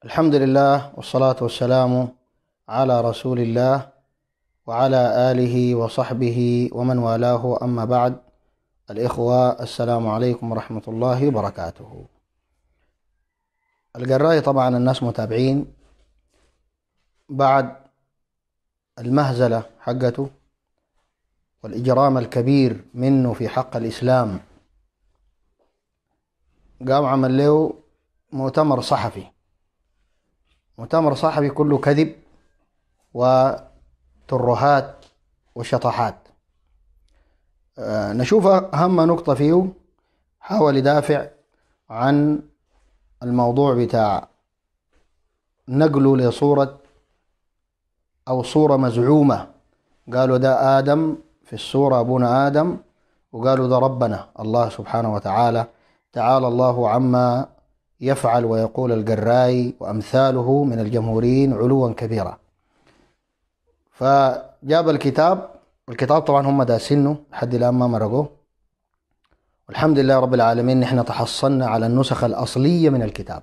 الحمد لله والصلاة والسلام على رسول الله وعلى آله وصحبه ومن والاه أما بعد الإخوة السلام عليكم ورحمة الله وبركاته القراي طبعا الناس متابعين بعد المهزلة حقته والإجرام الكبير منه في حق الإسلام قام عمل له مؤتمر صحفي مؤتمر صحفي كله كذب وترهات وشطحات آه، نشوف أهم نقطة فيه حاول يدافع عن الموضوع بتاع نقله لصورة أو صورة مزعومة قالوا ده آدم في الصورة أبونا آدم وقالوا ده ربنا الله سبحانه وتعالى تعالى الله عما يفعل ويقول الجراي وأمثاله من الجمهوريين علوا كبيرا فجاب الكتاب الكتاب طبعا هم سنه لحد الآن ما مرقوه والحمد لله رب العالمين نحن تحصلنا على النسخ الأصلية من الكتاب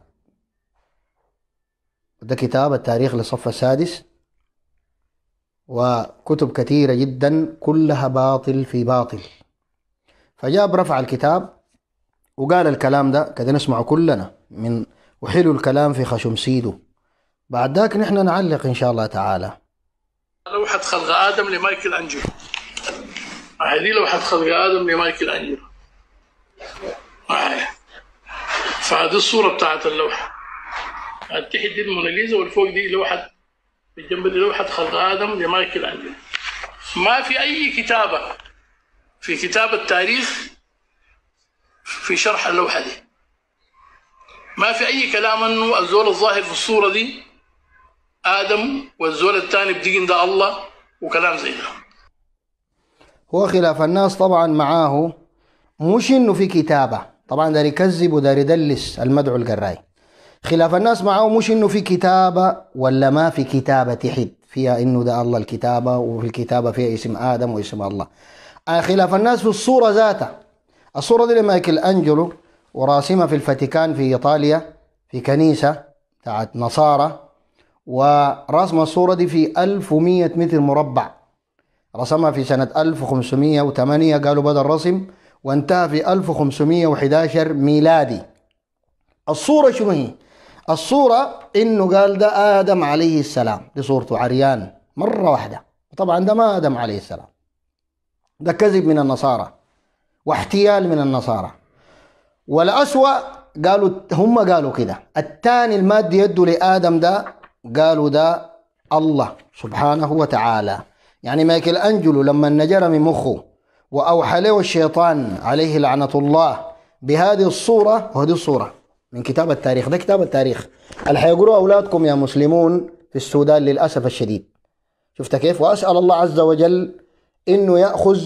ده كتاب التاريخ للصف السادس وكتب كثيرة جدا كلها باطل في باطل فجاب رفع الكتاب وقال الكلام ده كده نسمعه كلنا من وحلو الكلام في خشم سيده بعد ذاك نحن نعلق إن شاء الله تعالى لوحة خلق آدم لمايكل أنجلو هذه لوحة خلق آدم لمايكل أنجلو فهذه الصورة بتاعت اللوحة تحت دي الموناليزا والفوق دي لوحة الجنب دي لوحة خلق آدم لمايكل أنجلو ما في أي كتابة في كتاب التاريخ في شرح اللوحة دي ما في أي كلام أنه الزول الظاهر في الصورة دي آدم والزول الثاني بدقن ده الله وكلام زي ده هو خلاف الناس طبعا معاه مش انه في كتابة طبعا داري يكذب وداري يدلس المدعو القراي خلاف الناس معاه مش انه في كتابة ولا ما في كتابة تحد فيها انه ده الله الكتابة وفي الكتابة فيها اسم آدم واسم الله آه، خلاف الناس في الصورة ذاتها الصورة دي لمايكل أنجلو وراسمها في الفاتيكان في إيطاليا في كنيسة بتاعت نصارى ورسم الصورة دي في 1100 متر مربع رسمها في سنة 1508 قالوا بدأ الرسم وانتهى في 1511 ميلادي الصورة شنو هي؟ الصورة إنه قال ده آدم عليه السلام دي صورته عريان مرة واحدة طبعا ده ما آدم عليه السلام ده كذب من النصارى واحتيال من النصارى والأسوأ قالوا هم قالوا كده الثاني الماد يده لآدم ده قالوا ده الله سبحانه وتعالى يعني مايكل أنجلو لما نجر من مخه وأوحى له الشيطان عليه لعنة الله بهذه الصورة وهذه الصورة من كتاب التاريخ ده كتاب التاريخ اللي حيقروا أولادكم يا مسلمون في السودان للأسف الشديد شفت كيف وأسأل الله عز وجل إنه يأخذ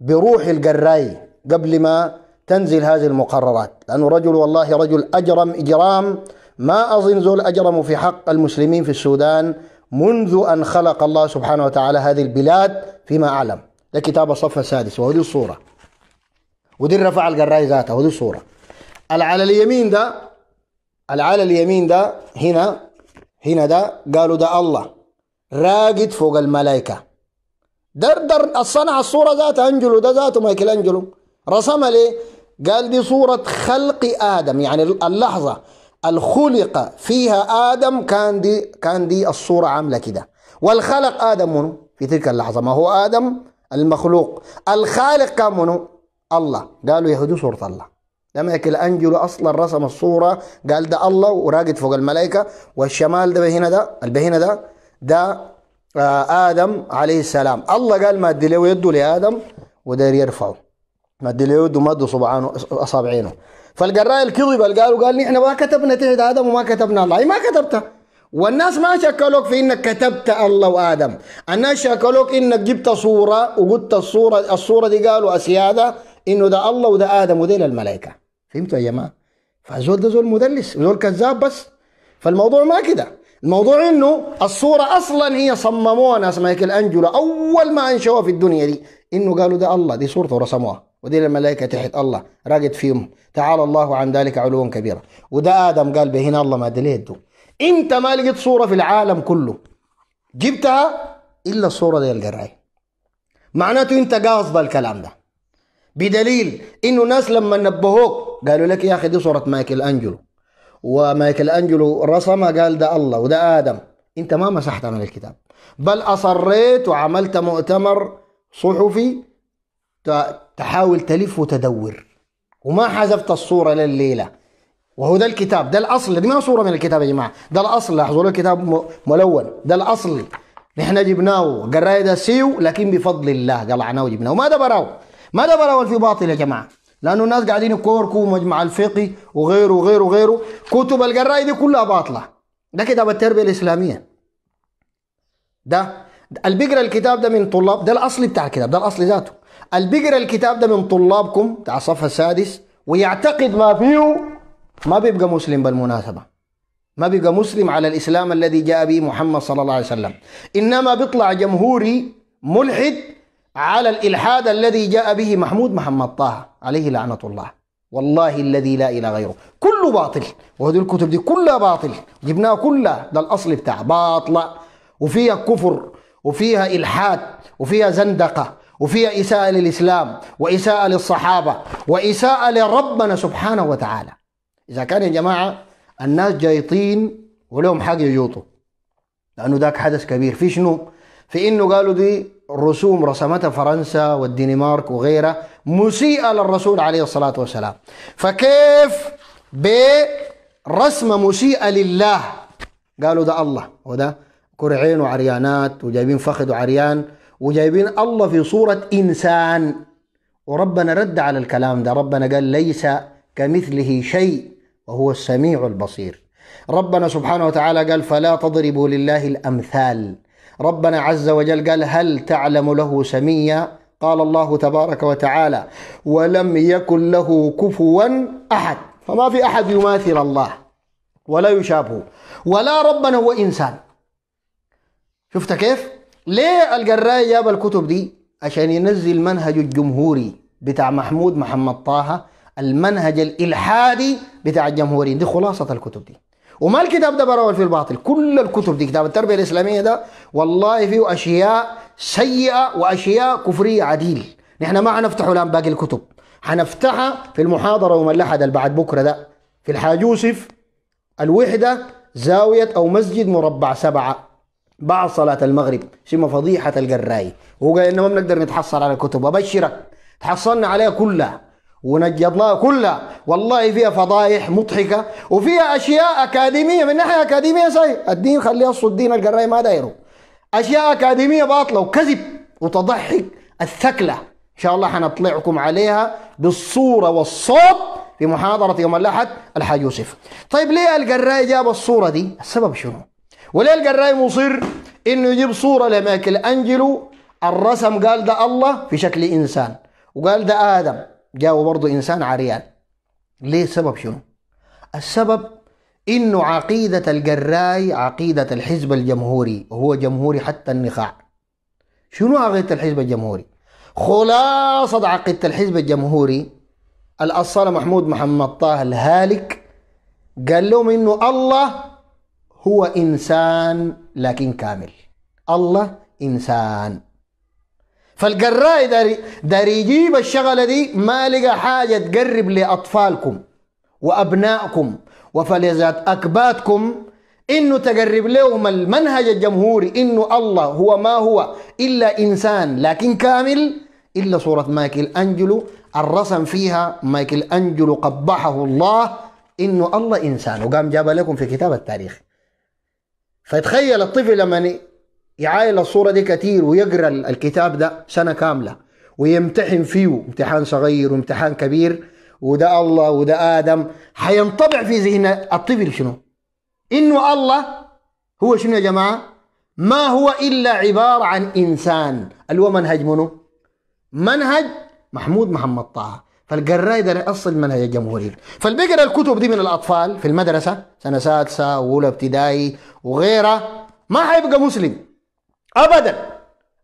بروح القراي قبل ما تنزل هذه المقررات لأنه رجل والله رجل أجرم إجرام ما أظن ذو الأجرم في حق المسلمين في السودان منذ أن خلق الله سبحانه وتعالى هذه البلاد فيما أعلم ده كتاب الصف السادس وهذه الصورة ودي رفع القراي ذاته وهذه الصورة على اليمين ده على اليمين ده هنا هنا ده قالوا ده الله راقد فوق الملائكة دردر صنع الصورة ذاته أنجلو ده ذاته مايكل أنجلو رسمها ليه؟ قال دي صورة خلق آدم يعني اللحظة الخلق فيها آدم كان دي كان دي الصورة عاملة كده والخلق آدم منه في تلك اللحظة ما هو آدم المخلوق الخالق كان منه الله قالوا يهدو صورة الله لما أنجلو أصلا رسم الصورة قال ده الله وراقد فوق الملائكة والشمال ده بهنا ده البهنا ده ده آه، آدم عليه السلام الله قال ما أدي له يده لآدم وده يرفعه ما له يده مد صبعانه اصابعينه فالقراء الكذب قالوا قال احنا ما كتبنا تهد ادم وما كتبنا الله اي ما كتبته والناس ما شكلوك في انك كتبت الله وادم الناس شكلوك انك جبت صوره وقلت الصوره الصوره دي قالوا اسياده انه ده الله وده ادم وده الملائكه فهمتوا يا جماعه فزول ده زول مدلس زول كذاب بس فالموضوع ما كده الموضوع انه الصوره اصلا هي صمموها ناس مايكل انجلو اول ما انشوها في الدنيا دي انه قالوا ده الله دي صورته ورسموها ودي الملائكة تحت الله راقد فيهم تعالى الله عن ذلك علوا كبيرا وده آدم قال به هنا الله ما دليت انت ما لقيت صورة في العالم كله جبتها إلا الصورة دي القراية معناته انت قاصد الكلام ده بدليل انه ناس لما نبهوك قالوا لك يا اخي دي صورة مايكل انجلو ومايكل انجلو رسمها قال ده الله وده ادم انت ما مسحت من الكتاب بل اصريت وعملت مؤتمر صحفي تحاول تلف وتدور وما حذفت الصورة لليلة وهو ده الكتاب ده الأصل دي ما صورة من الكتاب يا جماعة ده الأصل لاحظوا له ملون ده الأصل نحن جبناه قراية ده سيو لكن بفضل الله قلعناه وجبناه ما ده براو ما ده براو في باطل يا جماعة لأنه الناس قاعدين يكوركوا مجمع الفقه وغيره وغيره وغيره كتب القراية دي كلها باطلة ده كتاب التربية الإسلامية ده البقرة الكتاب ده من طلاب ده الأصل بتاع الكتاب ده الأصل ذاته اللي بيقرا الكتاب ده من طلابكم بتاع الصف السادس ويعتقد ما فيه ما بيبقى مسلم بالمناسبة ما بيبقى مسلم على الإسلام الذي جاء به محمد صلى الله عليه وسلم إنما بيطلع جمهوري ملحد على الإلحاد الذي جاء به محمود محمد طه عليه لعنة الله والله الذي لا إله غيره كله باطل وهذه الكتب دي كلها باطل جبناها كلها ده الأصل بتاع باطلة وفيها كفر وفيها إلحاد وفيها زندقة وفيها إساءة للإسلام وإساءة للصحابة وإساءة لربنا سبحانه وتعالى إذا كان يا جماعة الناس جايطين ولهم حاجة يجوطوا لأنه ذاك حدث كبير في شنو؟ في إنه قالوا دي رسوم رسمتها فرنسا والدنمارك وغيرها مسيئة للرسول عليه الصلاة والسلام فكيف برسمة مسيئة لله قالوا ده الله وده كرعين وعريانات وجايبين فخذ وعريان وجايبين الله في صورة إنسان وربنا رد على الكلام ده ربنا قال ليس كمثله شيء وهو السميع البصير ربنا سبحانه وتعالى قال فلا تضربوا لله الأمثال ربنا عز وجل قال هل تعلم له سميا قال الله تبارك وتعالى ولم يكن له كفوا أحد فما في أحد يماثل الله ولا يشابهه ولا ربنا هو إنسان شفت كيف؟ ليه الجراي جاب الكتب دي عشان ينزل منهج الجمهوري بتاع محمود محمد طه المنهج الالحادي بتاع الجمهوريين دي خلاصه الكتب دي وما الكتاب ده براول في الباطل كل الكتب دي كتاب التربيه الاسلاميه ده والله فيه اشياء سيئه واشياء كفريه عديل نحن ما حنفتحه الان باقي الكتب حنفتحها في المحاضره يوم الاحد اللي بعد بكره ده في الحاج يوسف الوحده زاويه او مسجد مربع سبعه بعد صلاة المغرب شم فضيحة الجراي قال إنه ما بنقدر نتحصل على الكتب أبشرك تحصلنا عليها كلها ونجدناها كلها والله فيها فضائح مضحكة وفيها أشياء أكاديمية من ناحية أكاديمية صحيح الدين خليه أصل الدين الجراي ما دايره أشياء أكاديمية باطلة وكذب وتضحك الثكلة إن شاء الله حنطلعكم عليها بالصورة والصوت في محاضرة يوم الأحد الحاج يوسف طيب ليه الجراي جاب الصورة دي السبب شنو وليه الجراي مصر انه يجيب صوره لمايكل انجلو الرسم قال ده الله في شكل انسان وقال ده ادم جاوا برضه انسان عريان ليه السبب شنو السبب انه عقيده الجراي عقيده الحزب الجمهوري وهو جمهوري حتى النخاع شنو عقيده الحزب الجمهوري خلاصه عقيده الحزب الجمهوري الاصاله محمود محمد طه الهالك قال لهم انه الله هو إنسان لكن كامل الله إنسان فالقراء داري, داري يجيب الشغلة دي ما لقى حاجة تقرب لأطفالكم وأبنائكم وفلذات أكباتكم إنه تقرب لهم المنهج الجمهوري إنه الله هو ما هو إلا إنسان لكن كامل إلا صورة مايكل أنجلو الرسم فيها مايكل أنجلو قبحه الله إنه الله إنسان وقام جاب لكم في كتاب التاريخ فتخيل الطفل لما يعاين الصورة دي كتير ويقرأ الكتاب ده سنة كاملة ويمتحن فيه امتحان صغير وامتحان كبير وده الله وده آدم حينطبع في ذهن الطفل شنو إنه الله هو شنو يا جماعة ما هو إلا عبارة عن إنسان اللي هو منهج منه منهج محمود محمد طه فالقراي ده يأصل منهج الجمهورية فالبقرا الكتب دي من الأطفال في المدرسة سنة سادسة وأولى ابتدائي وغيرها ما حيبقى مسلم أبدا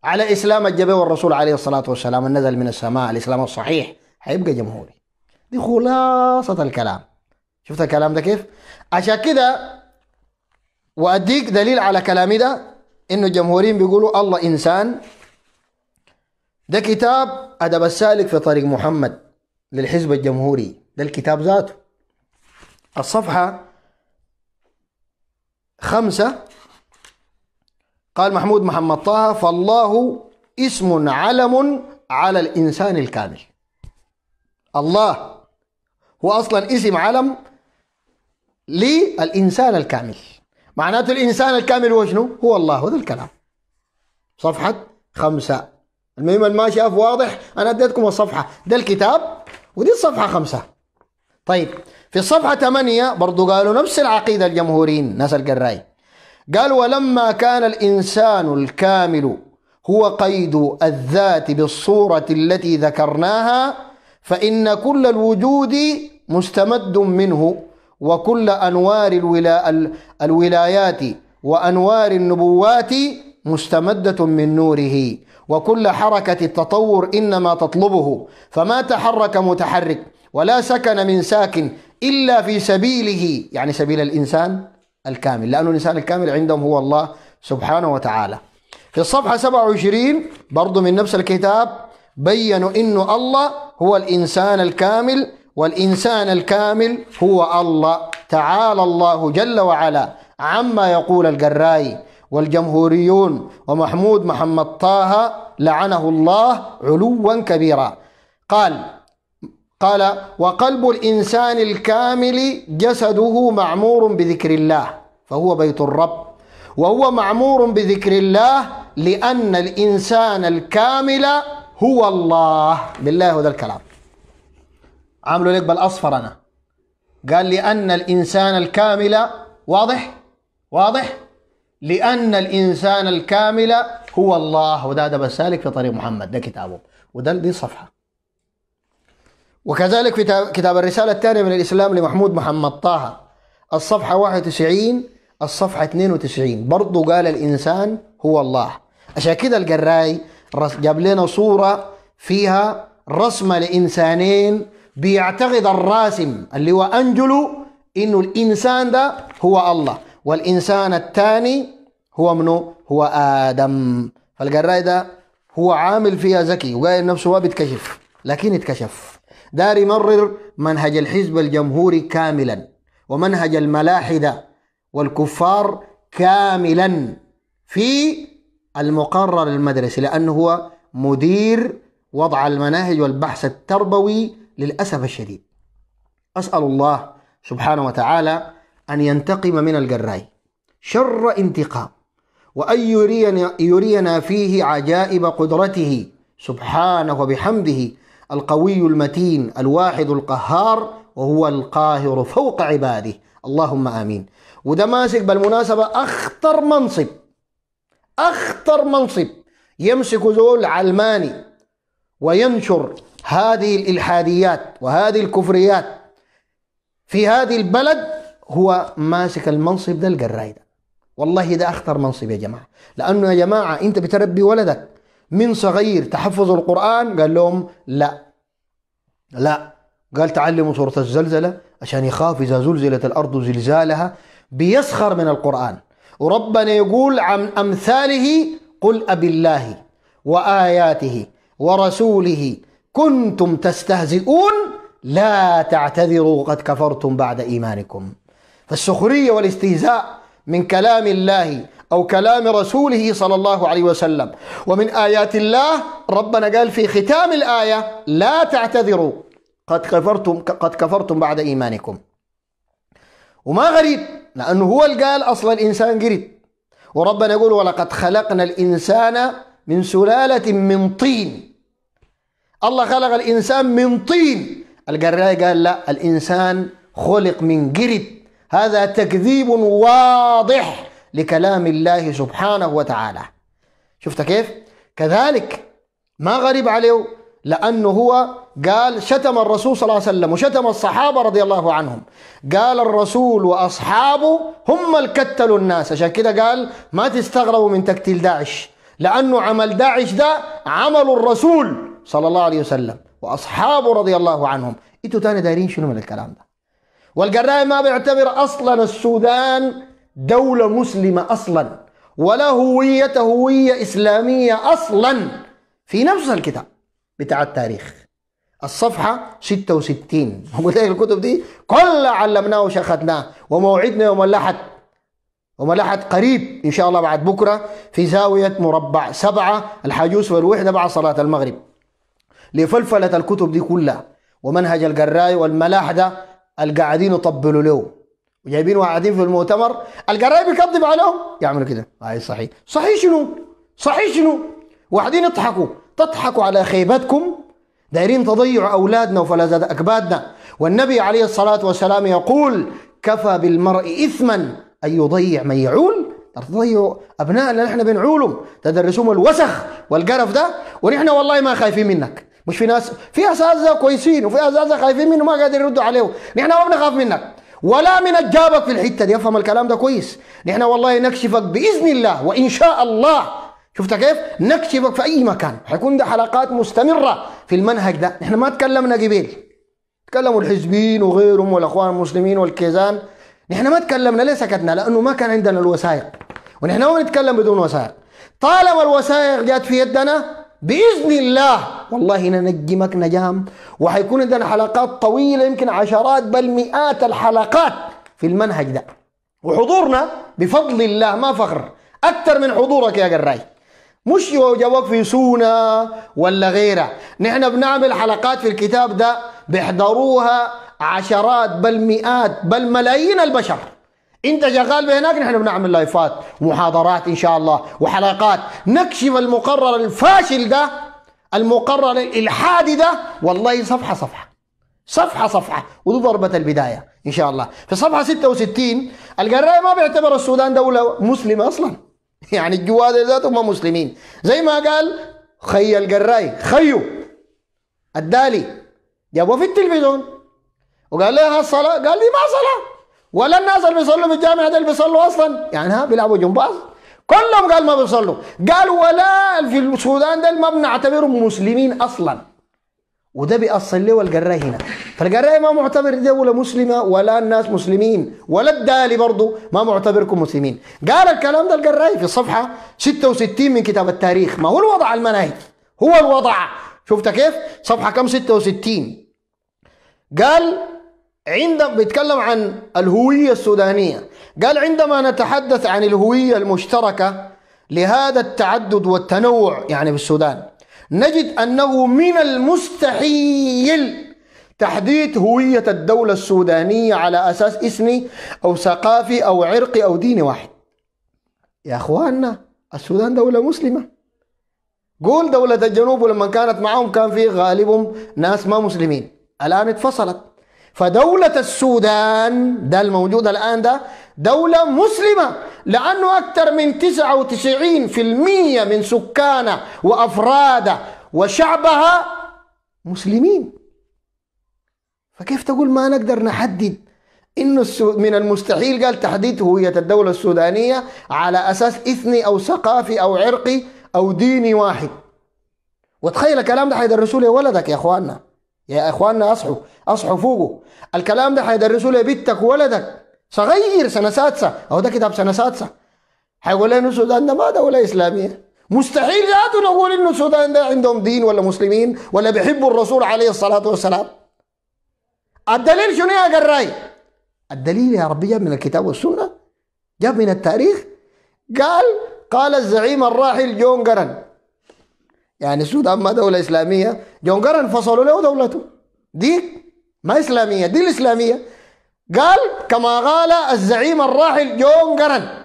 على إسلام الجبه والرسول عليه الصلاة والسلام النزل من السماء الإسلام الصحيح حيبقى جمهوري دي خلاصة الكلام شفت الكلام ده كيف؟ عشان كده وأديك دليل على كلامي ده إنه الجمهوريين بيقولوا الله إنسان ده كتاب أدب السالك في طريق محمد للحزب الجمهوري ده الكتاب ذاته الصفحة خمسة قال محمود محمد طه فالله اسم علم على الإنسان الكامل الله هو أصلا اسم علم للإنسان الكامل معناته الإنسان الكامل هو شنو؟ هو الله هذا الكلام صفحة خمسة المهم ما شاف واضح أنا أديتكم الصفحة ده الكتاب ودي الصفحة خمسة طيب في الصفحة ثمانية برضو قالوا نفس العقيدة الجمهوريين ناس القراي قال ولما كان الإنسان الكامل هو قيد الذات بالصورة التي ذكرناها فإن كل الوجود مستمد منه وكل أنوار الولا الولايات وأنوار النبوات مستمدة من نوره وكل حركة التطور إنما تطلبه فما تحرك متحرك ولا سكن من ساكن إلا في سبيله يعني سبيل الإنسان الكامل لأن الإنسان الكامل عندهم هو الله سبحانه وتعالى في الصفحة 27 برضو من نفس الكتاب بيّنوا إنه الله هو الإنسان الكامل والإنسان الكامل هو الله تعالى الله جل وعلا عما يقول الجرائي والجمهوريون ومحمود محمد طه لعنه الله علوا كبيرا قال قال وقلب الإنسان الكامل جسده معمور بذكر الله فهو بيت الرب وهو معمور بذكر الله لأن الإنسان الكامل هو الله بالله هذا الكلام عامله لك بالأصفر أنا قال لأن الإنسان الكامل واضح واضح لأن الإنسان الكامل هو الله وده ده السالك في طريق محمد ده كتابه وده دي صفحة وكذلك في كتاب الرسالة الثانية من الإسلام لمحمود محمد طه الصفحة 91 الصفحة 92 برضو قال الإنسان هو الله عشان كده القراي جاب لنا صورة فيها رسمة لإنسانين بيعتقد الراسم اللي هو أنجلو إنه الإنسان ده هو الله والإنسان الثاني هو منه هو آدم فالقراي ده هو عامل فيها ذكي وقايل نفسه ما بيتكشف لكن اتكشف دار يمرر منهج الحزب الجمهوري كاملا ومنهج الملاحدة والكفار كاملا في المقرر المدرسي لأنه هو مدير وضع المناهج والبحث التربوي للأسف الشديد أسأل الله سبحانه وتعالى أن ينتقم من الجراي شر انتقام وأن يرينا, يرينا فيه عجائب قدرته سبحانه وبحمده القوي المتين الواحد القهار وهو القاهر فوق عباده اللهم آمين ودماسك بالمناسبة أخطر منصب أخطر منصب يمسك زول علماني وينشر هذه الإلحاديات وهذه الكفريات في هذه البلد هو ماسك المنصب ده الجراي ده والله ده اخطر منصب يا جماعه لانه يا جماعه انت بتربي ولدك من صغير تحفظ القران قال لهم لا لا قال تعلموا سوره الزلزله عشان يخاف اذا زلزلت الارض زلزالها بيسخر من القران وربنا يقول عن امثاله قل ابي الله واياته ورسوله كنتم تستهزئون لا تعتذروا قد كفرتم بعد ايمانكم فالسخرية والاستهزاء من كلام الله أو كلام رسوله صلى الله عليه وسلم ومن آيات الله ربنا قال في ختام الآية لا تعتذروا قد كفرتم قد كفرتم بعد إيمانكم وما غريب لأنه هو اللي قال أصلا الإنسان قرد وربنا يقول ولقد خلقنا الإنسان من سلالة من طين الله خلق الإنسان من طين القراء قال لا الإنسان خلق من قرد هذا تكذيب واضح لكلام الله سبحانه وتعالى شفت كيف كذلك ما غريب عليه لأنه هو قال شتم الرسول صلى الله عليه وسلم وشتم الصحابة رضي الله عنهم قال الرسول وأصحابه هم الكتلوا الناس عشان كده قال ما تستغربوا من تكتيل داعش لأنه عمل داعش ده عمل الرسول صلى الله عليه وسلم وأصحابه رضي الله عنهم انتوا تاني دايرين شنو من الكلام ده والقرائي ما بيعتبر أصلا السودان دولة مسلمة أصلا ولا هوية هوية إسلامية أصلا في نفس الكتاب بتاع التاريخ الصفحة 66 قلت لك الكتب دي كلها علمناه وشخدناه وموعدنا يوم الأحد يوم الأحد قريب إن شاء الله بعد بكرة في زاوية مربع سبعة الحجوس والوحدة بعد صلاة المغرب لفلفلة الكتب دي كلها ومنهج الجراي والملاحدة القاعدين يطبلوا له وجايبين وقاعدين في المؤتمر القرايب يكذب عليهم يعملوا كده هاي صحيح صحيح شنو صحيح شنو واحدين يضحكوا تضحكوا على خيبتكم دايرين تضيع أولادنا وفلازات أكبادنا والنبي عليه الصلاة والسلام يقول كفى بالمرء إثما أن يضيع من يعول تضيعوا أبناء اللي نحن بنعولهم تدرسهم الوسخ والقرف ده ونحن والله ما خايفين منك مش في ناس في اساتذه كويسين وفي اساتذه خايفين منه ما قادرين يردوا عليه نحن ما بنخاف منك ولا من الجابك في الحته دي افهم الكلام ده كويس نحن والله نكشفك باذن الله وان شاء الله شفت كيف نكشفك في اي مكان حيكون ده حلقات مستمره في المنهج ده نحن ما تكلمنا قبيل تكلموا الحزبين وغيرهم والاخوان المسلمين والكيزان نحن ما تكلمنا ليه سكتنا لانه ما كان عندنا الوثائق ونحن ما بنتكلم بدون وثائق طالما الوثائق جات في يدنا باذن الله والله ننجمك نجام وحيكون عندنا حلقات طويله يمكن عشرات بل مئات الحلقات في المنهج ده وحضورنا بفضل الله ما فخر اكثر من حضورك يا جراي مش جواك في سونا ولا غيره نحن بنعمل حلقات في الكتاب ده بيحضروها عشرات بل مئات بل ملايين البشر انت شغال بهناك نحن بنعمل لايفات محاضرات ان شاء الله وحلقات نكشف المقرر الفاشل ده المقرر الالحادي ده والله صفحه صفحه صفحه صفحه وذو ضربه البدايه ان شاء الله في صفحه 66 القرايه ما بيعتبر السودان دوله مسلمه اصلا يعني الجواد ذاته ما مسلمين زي ما قال خي القراي خيو الدالي جابوه في التلفزيون وقال لها الصلاه قال لي ما صلاه ولا الناس اللي بيصلوا في الجامع ده اللي بيصلوا اصلا يعني ها بيلعبوا جمباز كلهم قال ما بيصلوا قال ولا في السودان ده ما بنعتبرهم مسلمين اصلا وده بيأصل له القراي هنا فالقراي ما معتبر دولة مسلمة ولا الناس مسلمين ولا الدالي برضه ما معتبركم مسلمين قال الكلام ده القراي في صفحة 66 من كتاب التاريخ ما هو الوضع المناهج هو الوضع شفت كيف صفحة كم 66 قال عندما بيتكلم عن الهوية السودانية قال عندما نتحدث عن الهوية المشتركة لهذا التعدد والتنوع يعني في السودان نجد أنه من المستحيل تحديد هوية الدولة السودانية على أساس اسمي أو ثقافي أو عرقي أو ديني واحد يا أخواننا السودان دولة مسلمة قول دولة الجنوب لما كانت معهم كان في غالبهم ناس ما مسلمين الآن اتفصلت فدولة السودان ده الموجود الآن ده دولة مسلمة لأنه أكثر من 99% من سكانها وأفرادها وشعبها مسلمين فكيف تقول ما نقدر نحدد إنه من المستحيل قال تحديد هوية الدولة السودانية على أساس إثني أو ثقافي أو عرقي أو ديني واحد وتخيل الكلام ده حيدرسوه لولدك يا أخواننا يا اخواننا اصحوا اصحوا فوقوا الكلام ده هيدرسوا بنتك وولدك صغير سنه سادسه اهو ده كتاب سنه سادسه هيقول لنا السودان ده ما دوله اسلاميه مستحيل ذاته نقول انه السودان ده عندهم دين ولا مسلمين ولا بيحبوا الرسول عليه الصلاه والسلام الدليل شنو يا قراي الدليل يا ربي جاب من الكتاب والسنه جاب من التاريخ قال قال الزعيم الراحل جون قرن يعني السودان ما دولة إسلامية جونجر انفصلوا له دولته دي ما إسلامية دي الإسلامية قال كما قال الزعيم الراحل جون قرن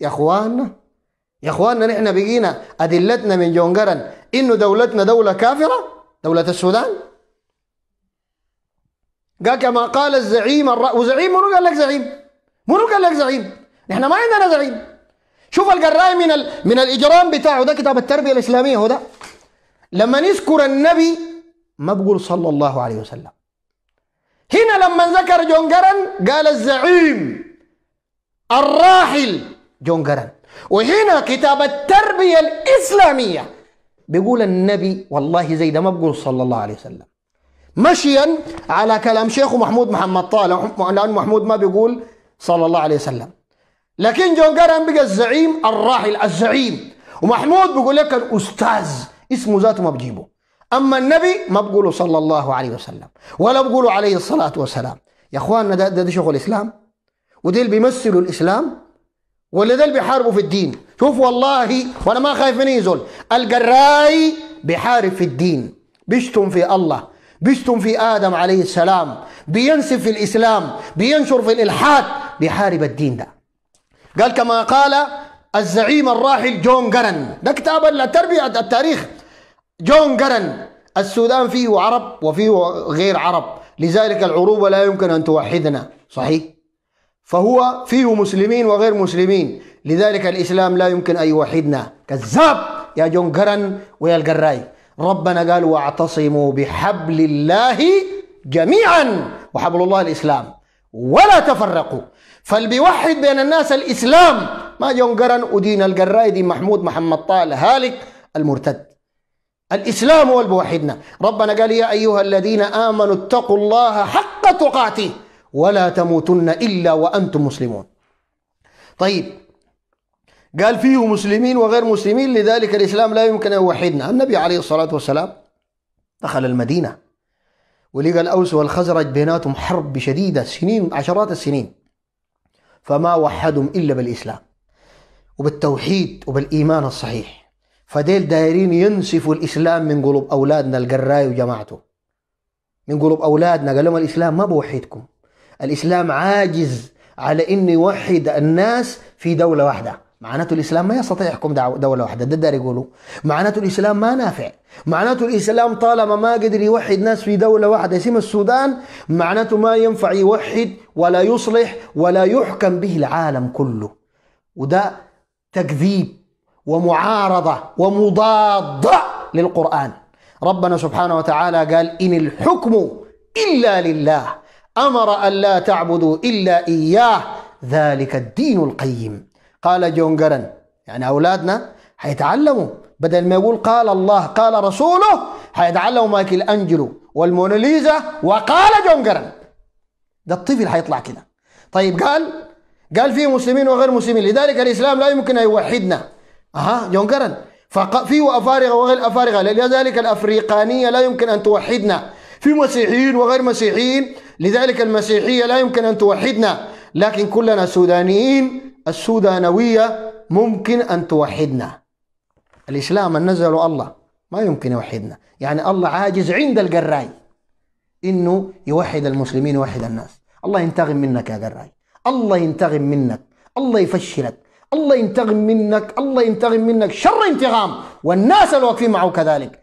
يا اخواننا يا اخواننا نحن بقينا ادلتنا من جون قرن انه دولتنا دوله كافره دوله السودان قال كما قال الزعيم الرا... وزعيم منو قال لك زعيم؟ منو قال لك زعيم؟ نحن ما عندنا زعيم شوف القراي من ال... من الاجرام بتاعه ده كتاب التربيه الاسلاميه هو ده لما نذكر النبي ما بقول صلى الله عليه وسلم هنا لما ذكر جون جرن قال الزعيم الراحل جون جرن وهنا كتاب التربية الإسلامية بيقول النبي والله زي ده ما بقول صلى الله عليه وسلم مشيا على كلام شيخه محمود محمد طه لأن محمود ما بيقول صلى الله عليه وسلم لكن جون جرن بقى الزعيم الراحل الزعيم ومحمود بيقول لك الأستاذ اسمه ذاته ما بجيبه اما النبي ما بقوله صلى الله عليه وسلم ولا بقوله عليه الصلاه والسلام يا اخواننا ده, ده, ده شغل الاسلام وده اللي بيمثلوا الاسلام ولا ده اللي بيحاربوا في الدين شوف والله وانا ما خايف من يزول القراي بيحارب في الدين بيشتم في الله بيشتم في ادم عليه السلام بينسب في الاسلام بينشر في الالحاد بيحارب الدين ده قال كما قال الزعيم الراحل جون جرن ده كتاب التربيه التاريخ جون جرن السودان فيه عرب وفيه غير عرب لذلك العروبة لا يمكن أن توحدنا صحيح فهو فيه مسلمين وغير مسلمين لذلك الإسلام لا يمكن أن يوحدنا كذاب يا جون جرن ويا القراي ربنا قال واعتصموا بحبل الله جميعا وحبل الله الإسلام ولا تفرقوا فالبيوحد بين الناس الإسلام ما جون جرن ودين القراي دي محمود محمد طال هالك المرتد الإسلام هو الموحدنا ربنا قال يا أيها الذين آمنوا اتقوا الله حق تقاته ولا تموتن إلا وأنتم مسلمون طيب قال فيه مسلمين وغير مسلمين لذلك الإسلام لا يمكن أن يوحدنا النبي عليه الصلاة والسلام دخل المدينة ولقى الأوس والخزرج بيناتهم حرب شديدة سنين عشرات السنين فما وحدهم إلا بالإسلام وبالتوحيد وبالإيمان الصحيح فديل دايرين ينسفوا الإسلام من قلوب أولادنا القراي وجماعته من قلوب أولادنا قال لهم الإسلام ما بوحدكم الإسلام عاجز على إنه يوحد الناس في دولة واحدة معناته الإسلام ما يستطيع يحكم دولة واحدة ده داري يقولوا معناته الإسلام ما نافع معناته الإسلام طالما ما قدر يوحد ناس في دولة واحدة اسم السودان معناته ما ينفع يوحد ولا يصلح ولا يحكم به العالم كله وده تكذيب ومعارضة ومضادة للقرآن ربنا سبحانه وتعالى قال إن الحكم إلا لله أمر أن لا تعبدوا إلا إياه ذلك الدين القيم قال جون جرن يعني أولادنا حيتعلموا بدل ما يقول قال الله قال رسوله حيتعلموا مايكل أنجلو والموناليزا وقال جون جرن ده الطفل حيطلع كده طيب قال قال في مسلمين وغير مسلمين لذلك الإسلام لا يمكن أن يوحدنا أها جون ففي أفارقة وغير أفارقة لذلك الأفريقانية لا يمكن أن توحدنا في مسيحيين وغير مسيحيين لذلك المسيحية لا يمكن أن توحدنا لكن كلنا سودانيين السودانوية ممكن أن توحدنا الإسلام أن الله ما يمكن يوحدنا يعني الله عاجز عند القراي إنه يوحد المسلمين يوحد الناس الله ينتقم منك يا قراي الله ينتقم منك الله يفشلك الله ينتقم منك الله ينتقم منك شر انتقام والناس الواقفين معه كذلك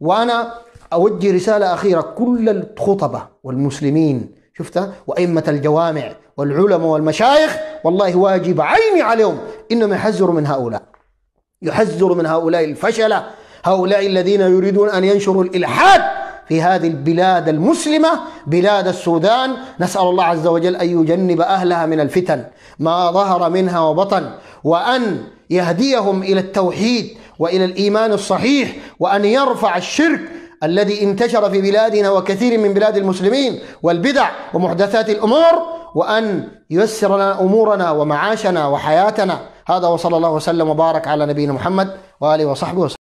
وأنا أوجه رسالة أخيرة كل الخطبة والمسلمين شفتها وأئمة الجوامع والعلماء والمشايخ والله واجب عيني عليهم إنهم يحذروا من هؤلاء يحذروا من هؤلاء الفشلة هؤلاء الذين يريدون أن ينشروا الإلحاد في هذه البلاد المسلمة بلاد السودان نسأل الله عز وجل أن يجنب أهلها من الفتن ما ظهر منها وبطن وأن يهديهم إلى التوحيد وإلى الإيمان الصحيح وأن يرفع الشرك الذي انتشر في بلادنا وكثير من بلاد المسلمين والبدع ومحدثات الأمور وأن ييسر لنا أمورنا ومعاشنا وحياتنا هذا وصلى الله وسلم وبارك على نبينا محمد وآله وصحبه وسلم